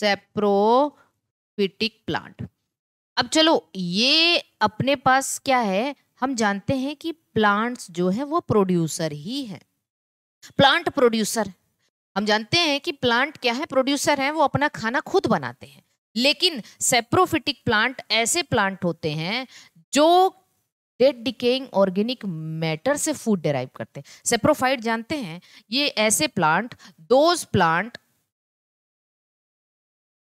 Saprophytic plant अब चलो ये अपने पास क्या है हम जानते हैं कि प्लांट्स जो है वो प्रोड्यूसर ही है प्लांट प्रोड्यूसर हम जानते हैं कि प्लांट क्या है प्रोड्यूसर है वो अपना खाना खुद बनाते हैं लेकिन सेप्रोफिटिक प्लांट ऐसे प्लांट होते हैं जो डेड डिकेइंग ऑर्गेनिक मैटर से फूड डेराइव करते हैं सेप्रोफाइट जानते हैं ये ऐसे plant those plant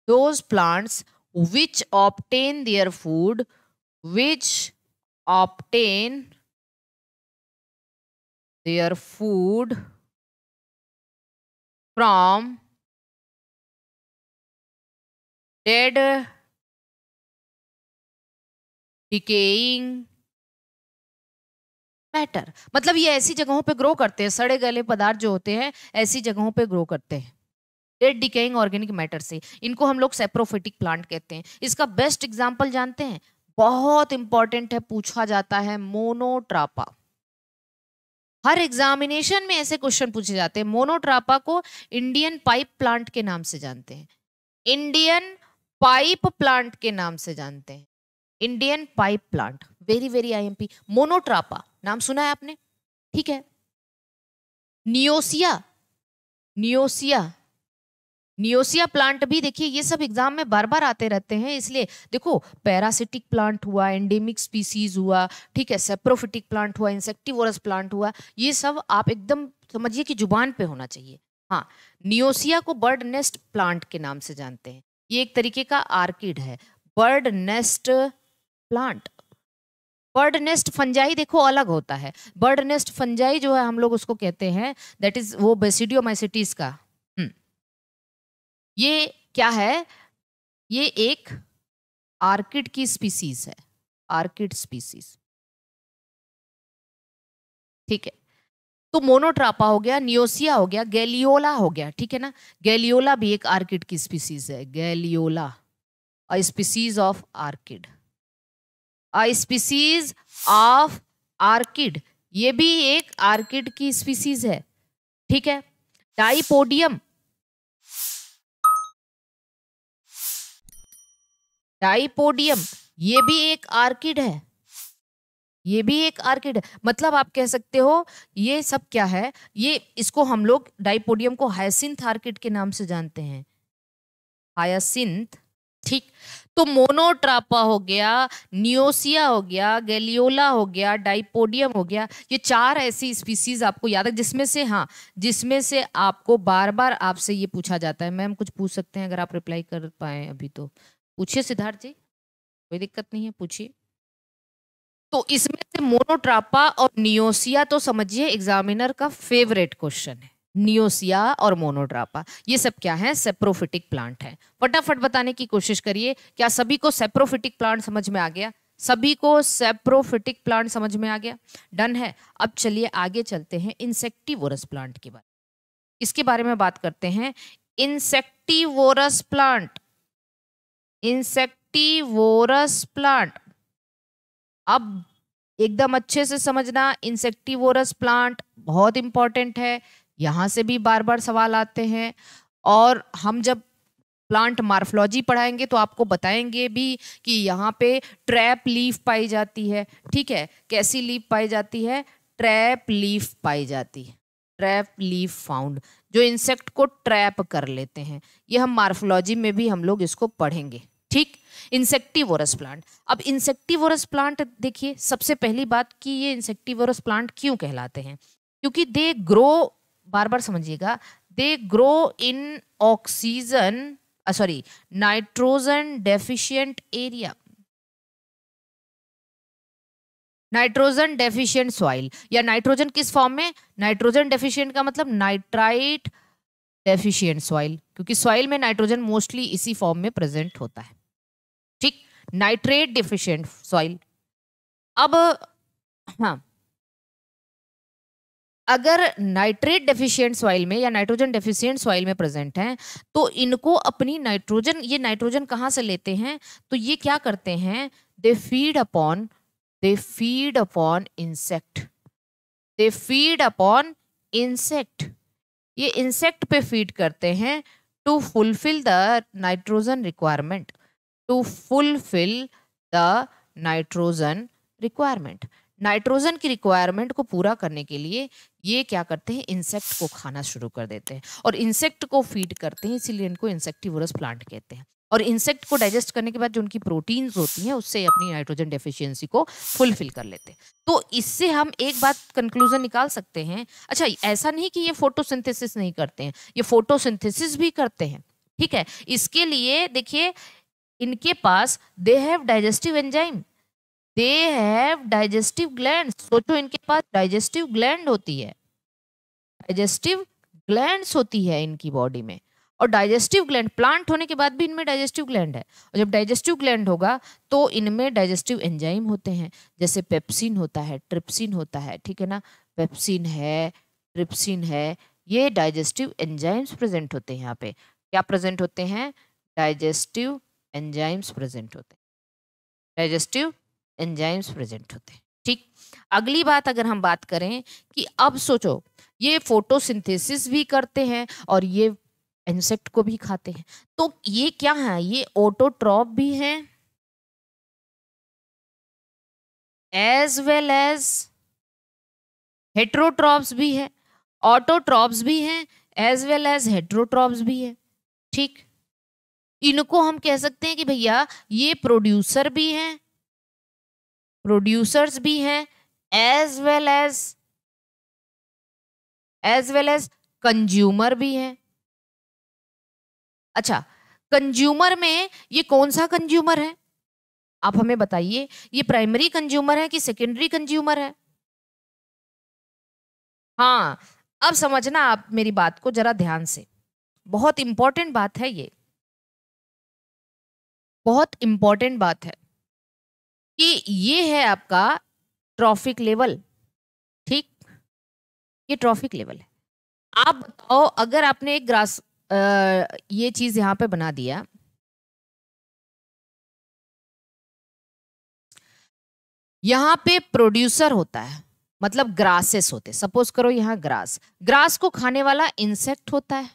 those plants which obtain their food which obtain their food from dead decaying matter मतलब ये ऐसी जगहों पे ग्रो करते हैं सड़े गले पदार्थ जो होते हैं ऐसी जगहों पे ग्रो करते हैं डेड डिकेइंग ऑर्गेनिक मैटर से इनको हम लोग सेप्रोफिटिक प्लांट कहते हैं इसका बेस्ट एग्जाम्पल जानते हैं बहुत इंपॉर्टेंट है पूछा जाता है मोनोट्रापा हर एग्जामिनेशन में ऐसे क्वेश्चन पूछे जाते हैं मोनोट्रापा को इंडियन पाइप प्लांट के नाम से जानते हैं इंडियन पाइप प्लांट के नाम से जानते हैं Indian pipe plant very very IMP monotropa नाम सुना है आपने ठीक है नियोसिया नियोसिया नियोसिया प्लांट भी देखिए ये सब एग्जाम में बार बार आते रहते हैं इसलिए देखो पैरासिटिक प्लांट हुआ एंडेमिक स्पीसीज हुआ ठीक है सेप्रोफिटिक प्लांट हुआ इंसेक्टिवरस प्लांट हुआ ये सब आप एकदम समझिए कि जुबान पे होना चाहिए हाँ नियोसिया को बर्ड नेस्ट प्लांट के नाम से जानते हैं ये एक तरीके का आर्किड है bird nest plant bird nest fungi देखो अलग होता है बर्ड नेस्ट फंजाई जो है हम लोग उसको कहते हैं दैट इज वो बेसिडियोमाइसिटीज का ये क्या है ये एक आर्किड की स्पीसीज है आर्किड स्पीसीज ठीक है तो मोनोट्रापा हो गया नियोसिया हो गया गैलियोला हो गया ठीक है ना गैलियोला भी एक आर्किड की स्पीसीज है galeola a species of orchid a species of orchid ये भी एक आर्किड की स्पीसीज है ठीक है डाइपोडियम डाइपोडियम ये भी एक आर्किड है ये भी एक आर्किड है मतलब आप कह सकते हो ये सब क्या है ये इसको हम लोग डाइपोडियम को हायसिंथ आर्किड के नाम से जानते हैं हायसिंथ ठीक तो मोनोट्रापा हो गया नियोसिया हो गया गैलियोला हो गया डाइपोडियम हो गया ये चार ऐसी स्पीसीज आपको याद है जिसमें से हाँ जिसमें से आपको बार बार आपसे ये पूछा जाता है मैम कुछ पूछ सकते हैं अगर आप रिप्लाई कर पाए अभी तो पूछिए सिद्धार्थ जी कोई दिक्कत नहीं है पूछिए तो इसमें से मोनोट्रापा और नियोसिया तो समझिए एग्जामिनर का फेवरेट क्वेश्चन है नियोसिया और मोनोड्रापा ये सब क्या है सेप्रोफिटिक प्लांट है फटाफट बताने की कोशिश करिए क्या सभी को सेप्रोफिटिक प्लांट समझ में आ गया सभी को सेप्रोफिटिक प्लांट समझ में आ गया डन है अब चलिए आगे चलते हैं इंसेक्टिवोरस प्लांट के बारे इसके बारे में बात करते हैं इंसेक्टिवोरस प्लांट इंसेक्टिवोरस प्लांट अब एकदम अच्छे से समझना इंसेक्टिवोरस प्लांट बहुत इंपॉर्टेंट है यहाँ से भी बार बार सवाल आते हैं और हम जब प्लांट मार्फोलॉजी पढ़ाएंगे तो आपको बताएंगे भी कि यहाँ पे ट्रैप लीफ पाई जाती है ठीक है कैसी लीफ पाई जाती है ट्रैप लीफ पाई जाती है ट्रैप लीफ फाउंड जो इंसेक्ट को ट्रैप कर लेते हैं ये हम मार्फोलॉजी में भी हम लोग इसको पढ़ेंगे ठीक इंसेक्टिवोरस प्लांट अब इंसेक्टिवोरस प्लांट देखिए सबसे पहली बात कि ये इंसेक्टिवोरस प्लांट क्यों कहलाते हैं क्योंकि दे ग्रो बार बार समझिएगा they grow in oxygen sorry nitrogen deficient area nitrogen deficient soil या नाइट्रोजन किस फॉर्म में नाइट्रोजन डेफिशिएंट का मतलब नाइट्राइट डेफिशिएंट सॉइल क्योंकि सॉइल में नाइट्रोजन मोस्टली इसी फॉर्म में प्रेजेंट होता है ठीक नाइट्रेट डिफिशियंट सॉइल अब हाँ अगर नाइट्रेट डेफिशिएंट सॉइल में या नाइट्रोजन डेफिशिएंट सॉइल में प्रेजेंट हैं तो इनको अपनी नाइट्रोजन ये नाइट्रोजन कहाँ से लेते हैं तो ये क्या करते हैं they feed upon they feed upon insect they feed upon insect ये इंसेक्ट पे फीड करते हैं to fulfil the nitrogen requirement to fulfil the nitrogen requirement nitrogen की रिक्वायरमेंट को पूरा करने के लिए ये क्या करते हैं इंसेक्ट को खाना शुरू कर देते हैं और इंसेक्ट को फीड करते हैं इसीलिए इनको इंसेक्टिवोरस प्लांट कहते हैं और इंसेक्ट को डाइजेस्ट करने के बाद जो उनकी प्रोटीन्स होती हैं उससे अपनी नाइट्रोजन डेफिशिएंसी को फुलफिल कर लेते हैं तो इससे हम एक बात कंक्लूजन निकाल सकते हैं अच्छा ऐसा नहीं कि ये फोटोसिंथेसिस नहीं करते हैं ये फोटोसिंथेसिस भी करते हैं ठीक है इसके लिए देखिए इनके पास they have digestive enzyme they have digestive gland सोचो इनके पास डाइजेस्टिव ग्लैंड होती है डाइजेस्टिव ग्लैंड होती है इनकी बॉडी में और डाइजेस्टिव ग्लैंड प्लांट होने के बाद भी इनमें डाइजेस्टिव ग्लैंड है और जब डाइजेस्टिव ग्लैंड होगा तो इनमें डाइजेस्टिव एंजाइम होते हैं जैसे पेप्सिन होता है ट्रिप्सिन होता है ठीक है ना पेप्सिन है ट्रिप्सिन है ये डाइजेस्टिव एंजाइम्स प्रेजेंट होते हैं यहाँ पे क्या प्रेजेंट होते हैं डाइजेस्टिव एंजाइम्स प्रेजेंट होते हैं डाइजेस्टिव एंजाइम्स प्रेजेंट होते हैं ठीक अगली बात अगर हम बात करें कि अब सोचो ये फोटोसिंथेसिस भी करते हैं और ये इंसेक्ट को भी खाते हैं तो ये क्या है ये ऑटोट्रॉप भी हैं एज वेल एज हेट्रोट्रॉप्स भी है ऑटोट्रॉप्स भी हैं एज वेल एज हेट्रोट्रॉप्स भी है ठीक इनको हम कह सकते हैं कि भैया ये प्रोड्यूसर भी हैं प्रोड्यूसर्स भी हैं as well as as well as consumer भी हैं अच्छा कंज्यूमर में ये कौन सा कंज्यूमर है आप हमें बताइए ये प्राइमरी कंज्यूमर है कि सेकेंडरी कंज्यूमर है हाँ अब समझना आप मेरी बात को जरा ध्यान से बहुत इंपॉर्टेंट बात है ये बहुत इम्पॉर्टेंट बात है कि ये है आपका ट्रॉफिक लेवल ठीक ये ट्रॉफिक लेवल है आप बताओ अगर आपने एक ग्रास आ, ये चीज यहाँ पे बना दिया यहाँ पे प्रोड्यूसर होता है मतलब ग्रासेस होते सपोज करो यहाँ ग्रास ग्रास को खाने वाला इंसेक्ट होता है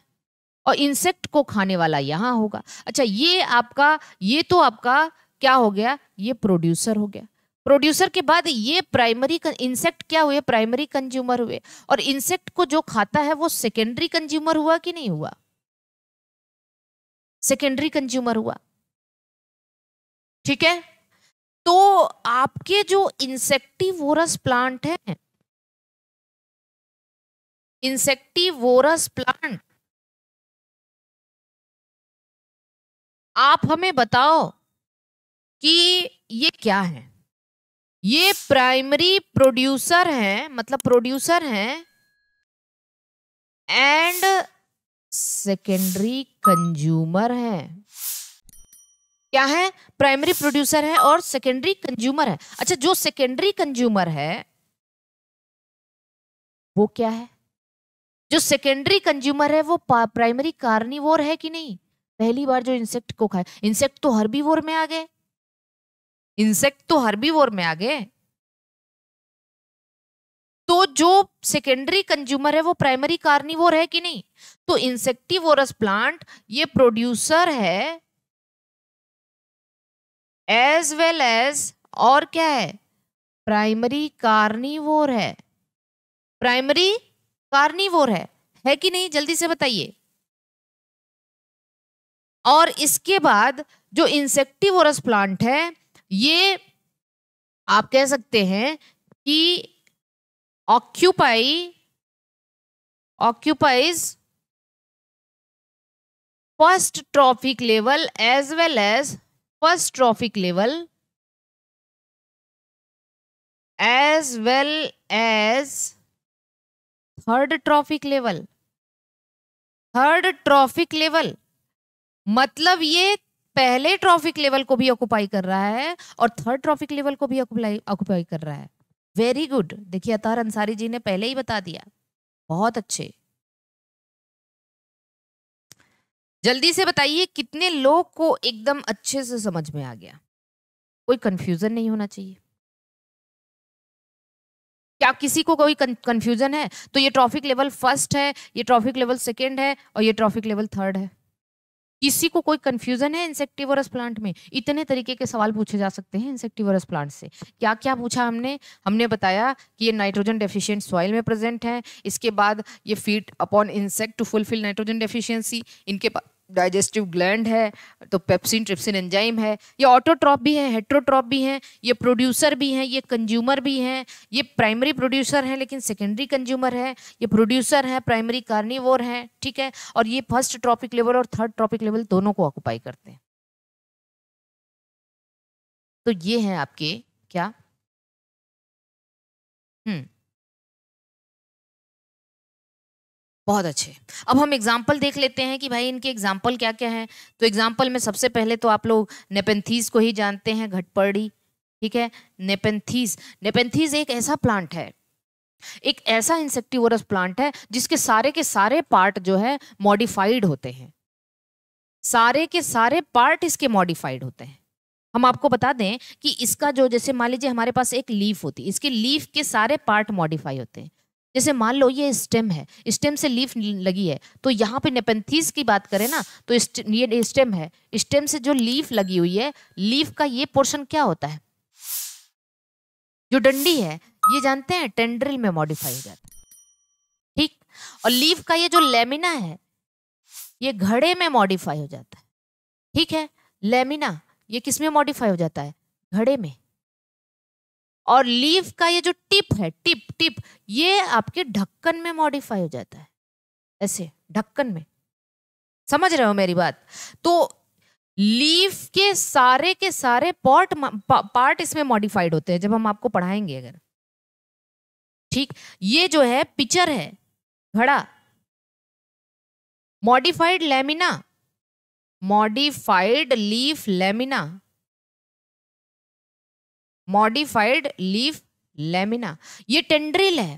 और इंसेक्ट को खाने वाला यहां होगा अच्छा ये आपका ये तो आपका क्या हो गया ये प्रोड्यूसर हो गया प्रोड्यूसर के बाद ये प्राइमरी इंसेक्ट क्या हुए प्राइमरी कंज्यूमर हुए और इंसेक्ट को जो खाता है वो सेकेंडरी कंज्यूमर हुआ कि नहीं हुआ सेकेंडरी कंज्यूमर हुआ ठीक है तो आपके जो इंसेक्टिवोरस प्लांट है इंसेक्टिवोरस प्लांट आप हमें बताओ कि ये क्या है ये प्राइमरी प्रोड्यूसर हैं मतलब प्रोड्यूसर हैं एंड सेकेंडरी कंज्यूमर है क्या है प्राइमरी प्रोड्यूसर है और सेकेंडरी कंज्यूमर है अच्छा जो सेकेंडरी कंज्यूमर है वो क्या है जो सेकेंडरी कंज्यूमर है वो प्राइमरी कार्निवोर है कि नहीं पहली बार जो इंसेक्ट को खाए इंसेक्ट तो वोर में आ गए इंसेक्ट तो वोर में आ गए तो जो सेकेंडरी कंज्यूमर है वो प्राइमरी कार्निवोर है कि नहीं तो इंसेक्टिवोरस प्लांट ये प्रोड्यूसर है एज वेल एज और क्या है प्राइमरी कार्निवोर है प्राइमरी कार्निवोर है है कि नहीं जल्दी से बताइए और इसके बाद जो इंसेक्टिवरस प्लांट है ये आप कह सकते हैं कि occupy occupies first trophic level as well as first trophic level as well as third trophic level third trophic level मतलब ये पहले ट्रॉफिक लेवल को भी ऑक्युपाई कर रहा है और थर्ड ट्रॉफिक लेवल को भी ऑक्युपाई कर रहा है वेरी गुड देखिए अतहर अंसारी जी ने पहले ही बता दिया बहुत अच्छे जल्दी से बताइए कितने लोग को एकदम अच्छे से समझ में आ गया कोई कंफ्यूजन नहीं होना चाहिए क्या किसी को कोई कंफ्यूजन है तो ये ट्रॉफिक लेवल फर्स्ट है ये ट्रॉफिक लेवल सेकेंड है और ये ट्रॉफिक लेवल थर्ड है किसी को कोई कंफ्यूजन है इंसेक्टिवरस प्लांट में इतने तरीके के सवाल पूछे जा सकते हैं इंसेक्टिवरस प्लांट से क्या क्या पूछा हमने हमने बताया कि ये नाइट्रोजन डेफिशिएंट सॉइल में प्रेजेंट है इसके बाद ये feed upon insect to fulfil nitrogen deficiency इनके पास डाइजेस्टिव ग्लैंड है तो पेप्सिन ट्रिप्सिन एंजाइम है ये ऑटोट्रॉप भी हैं हेट्रोट्रॉप भी हैं ये प्रोड्यूसर भी हैं ये कंज्यूमर भी हैं ये प्राइमरी प्रोड्यूसर हैं लेकिन सेकेंडरी कंज्यूमर है ये प्रोड्यूसर हैं प्राइमरी कार्निवोर हैं ठीक है और ये फर्स्ट ट्रॉपिक लेवल और थर्ड ट्रॉपिक लेवल दोनों को ऑक्यूपाई करते हैं तो ये हैं आपके क्या हम्म बहुत अच्छे अब हम एग्जाम्पल देख लेते हैं कि भाई इनके एग्जाम्पल क्या क्या हैं तो एग्जाम्पल में सबसे पहले तो आप लोग नेपेंथीज को ही जानते हैं घटपड़ी ठीक है नेपेंथीस नेपेंथीज एक ऐसा प्लांट है एक ऐसा इंसेक्टिवरस प्लांट है जिसके सारे के सारे पार्ट जो है मॉडिफाइड होते हैं सारे के सारे पार्ट इसके मॉडिफाइड होते हैं हम आपको बता दें कि इसका जो जैसे मान लीजिए हमारे पास एक लीफ होती है इसके लीफ के सारे पार्ट मॉडिफाई होते हैं जैसे मान लो ये स्टेम है स्टेम से लीफ लगी है तो यहाँ पे नेपेंथीज की बात करें ना तो ये स्टेम है स्टेम से जो लीफ लगी हुई है लीफ का ये पोर्शन क्या होता है जो डंडी है ये जानते हैं टेंड्रिल में मॉडिफाई हो जाता है ठीक और लीफ का ये जो लेमिना है ये घड़े में मॉडिफाई हो जाता है ठीक है लेमिना ये किस में मॉडिफाई हो जाता है घड़े में और लीफ का ये जो टिप है टिप टिप ये आपके ढक्कन में मॉडिफाई हो जाता है ऐसे ढक्कन में समझ रहे हो मेरी बात तो लीफ के सारे के सारे पॉट पार्ट इसमें मॉडिफाइड होते हैं जब हम आपको पढ़ाएंगे अगर ठीक ये जो है पिचर है घड़ा modified lamina modified leaf lamina modified leaf lamina ये टेंड्रिल है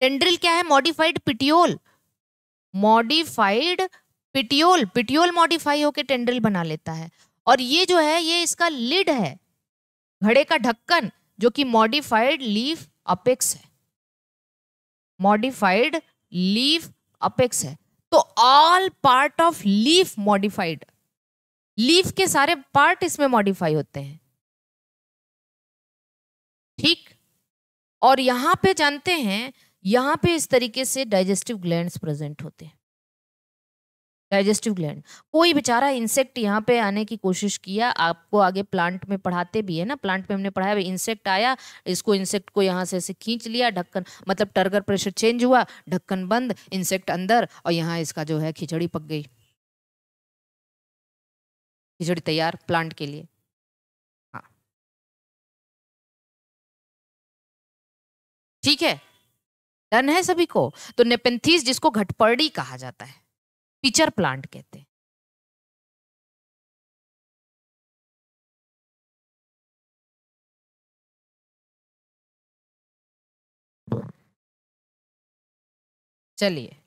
टेंड्रिल क्या है modified petiole modified petiole petiole modify होके टेंड्रिल बना लेता है और ये जो है ये इसका लिड है घड़े का ढक्कन जो कि मॉडिफाइड लीफ अपेक्स है मॉडिफाइड लीफ अपेक्स है तो all part of leaf modified leaf के सारे पार्ट इसमें मॉडिफाई होते हैं ठीक और यहां पे जानते हैं यहां पे इस तरीके से डाइजेस्टिव ग्लैंड्स प्रेजेंट होते हैं डाइजेस्टिव ग्लैंड कोई बेचारा इंसेक्ट यहाँ पे आने की कोशिश किया आपको आगे प्लांट में पढ़ाते भी है ना प्लांट में हमने पढ़ाया इंसेक्ट आया इसको इंसेक्ट को यहाँ से ऐसे खींच लिया ढक्कन मतलब टर्गर प्रेशर चेंज हुआ ढक्कन बंद इंसेक्ट अंदर और यहाँ इसका जो है खिचड़ी पक गई खिचड़ी तैयार प्लांट के लिए हाँ ठीक है डन है सभी को तो नेपेंथीस जिसको घटपर्डी कहा जाता है पिचर प्लांट कहते हैं चलिए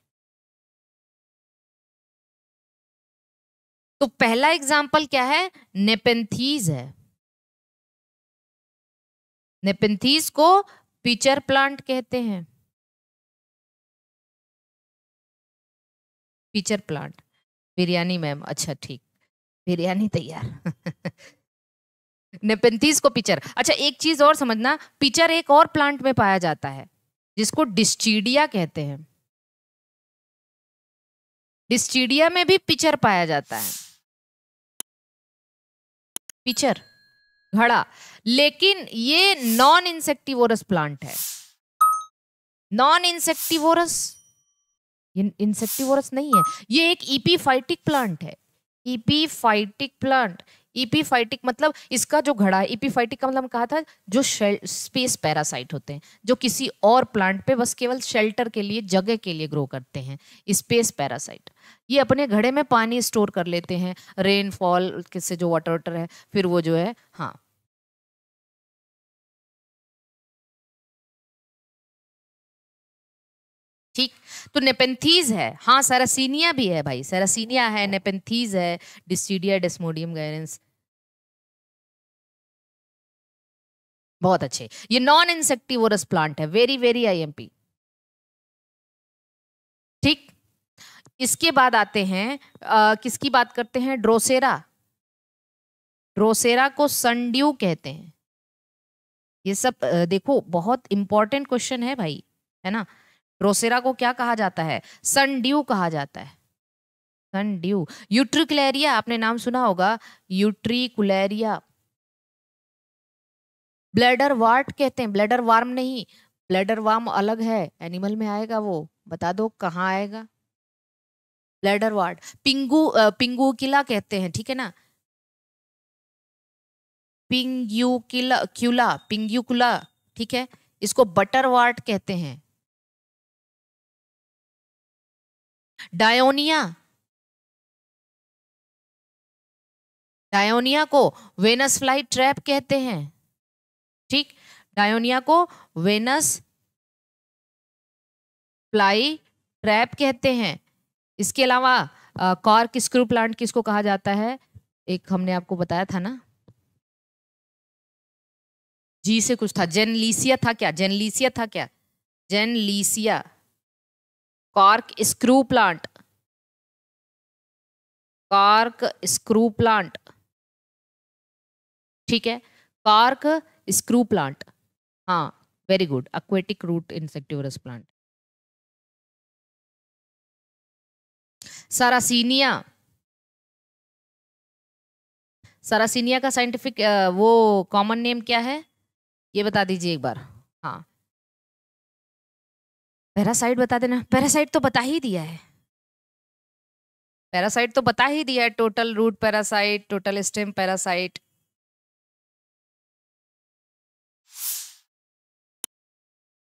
तो पहला एग्जाम्पल क्या है नेपेंथीज है नेपेंथीज को पिचर प्लांट कहते हैं पिचर प्लांट बिरयानी मैम अच्छा ठीक बिरयानी तैयार नेपेंथीज को पिचर अच्छा एक चीज और समझना पिचर एक और प्लांट में पाया जाता है जिसको डिस्टीडिया कहते हैं डिस्टीडिया में भी पिचर पाया जाता है पिचर घड़ा लेकिन ये नॉन इंसेक्टिवोरस प्लांट है नॉन इंसेक्टिवोरस ये इंसेक्टिवोरस नहीं है ये एक ईपीफाइटिक e प्लांट है phytic e plant phytic e मतलब इसका जो घड़ा है फाइटिक e का मतलब कहा था जो स्पेस पैरासाइट होते हैं जो किसी और प्लांट पे बस केवल शेल्टर के लिए जगह के लिए ग्रो करते हैं स्पेस पैरासाइट ये अपने घड़े में पानी स्टोर कर लेते हैं रेनफॉल से जो वाटर वाटर है फिर वो जो है हाँ ठीक तो नेपेंथीज है हाँ सरासीनिया भी है भाई सरासीनिया है नेपेंथीज है डिस्टीडिया डेस्मोडियम गायरेंस बहुत अच्छे ये नॉन इंसेक्टिवोरस प्लांट है वेरी वेरी आईएमपी ठीक इसके बाद आते हैं आ, किसकी बात करते हैं ड्रोसेरा ड्रोसेरा को संड्यू कहते हैं ये सब देखो बहुत इंपॉर्टेंट क्वेश्चन है भाई है ना रोसेरा को क्या कहा जाता है सन ड्यू कहा जाता है सन ड्यू यूट्रिकुलरिया आपने नाम सुना होगा यूट्रिकुलरिया ब्लैडर वार्ट कहते हैं ब्लैडर वार्म नहीं ब्लैडर वार्म अलग है एनिमल में आएगा वो बता दो कहाँ आएगा ब्लैडर वार्ड पिंगू पिंगू किला कहते हैं ठीक है ना पिंग्यूकिला क्यूला पिंग्यूकुला ठीक है इसको बटर वार्ट कहते हैं डायोनिया डायोनिया को वेनस फ्लाई ट्रैप कहते हैं ठीक डायोनिया को वेनस फ्लाई ट्रैप कहते हैं इसके अलावा कॉर्क स्क्रू प्लांट किसको कहा जाता है एक हमने आपको बताया था ना जी से कुछ था जेनलीसिया था क्या जेनलीसिया था क्या Genlisea corkscrew plant corkscrew plant ठीक है कॉर्क स्क्रू प्लांट हाँ very good aquatic root insectivorous plant Sarracenia Sarracenia का साइंटिफिक वो कॉमन नेम क्या है ये बता दीजिए एक बार हाँ पैरासाइट बता देना पैरासाइट तो बता ही दिया है पैरासाइट तो बता ही दिया है total root parasite total stem parasite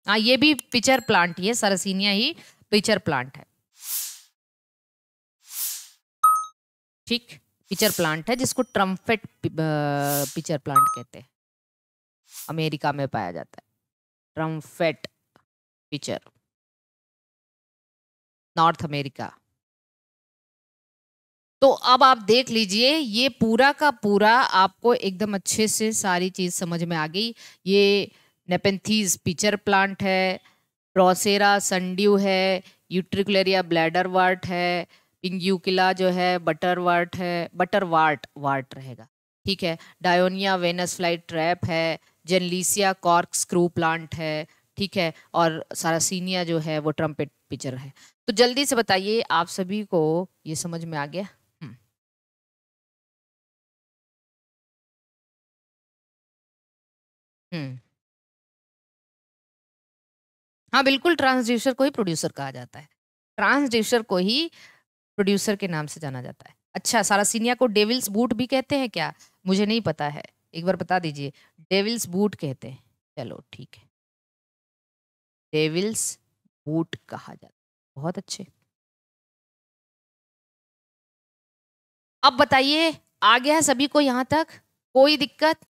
हाँ ये भी पिचर प्लांट ही है सरसिनिया ही पिचर प्लांट है ठीक पिचर प्लांट है जिसको ट्रम्फेट पिचर प्लांट कहते हैं अमेरिका में पाया जाता है ट्रम्फेट पिचर नॉर्थ अमेरिका तो अब आप देख लीजिए ये पूरा का पूरा आपको एकदम अच्छे से सारी चीज़ समझ में आ गई ये नेपेंथीज पिचर प्लांट है प्रोसेरा संड्यू है यूट्रिकुलरिया ब्लैडर वार्ट है पिंग्यूकिला जो है बटर वार्ट है बटर वार्ट वार्ट रहेगा ठीक है डायोनिया वेनस फ्लाइट ट्रैप है जेनलीसिया कॉर्क स्क्रू प्लांट है ठीक है और सारा सीनिया जो है वो ट्रम्पेट पिचर है तो जल्दी से बताइए आप सभी को ये समझ में आ गया हम्म, हम्म। हाँ बिल्कुल ट्रांसड्यूसर को ही प्रोड्यूसर कहा जाता है ट्रांसड्यूसर को ही प्रोड्यूसर के नाम से जाना जाता है अच्छा सारा सीनिया को डेविल्स बूट भी कहते हैं क्या मुझे नहीं पता है एक बार बता दीजिए डेविल्स बूट कहते हैं चलो ठीक है डेविल्स बूट कहा जाता है बहुत अच्छे अब बताइए आ गया सभी को यहां तक कोई दिक्कत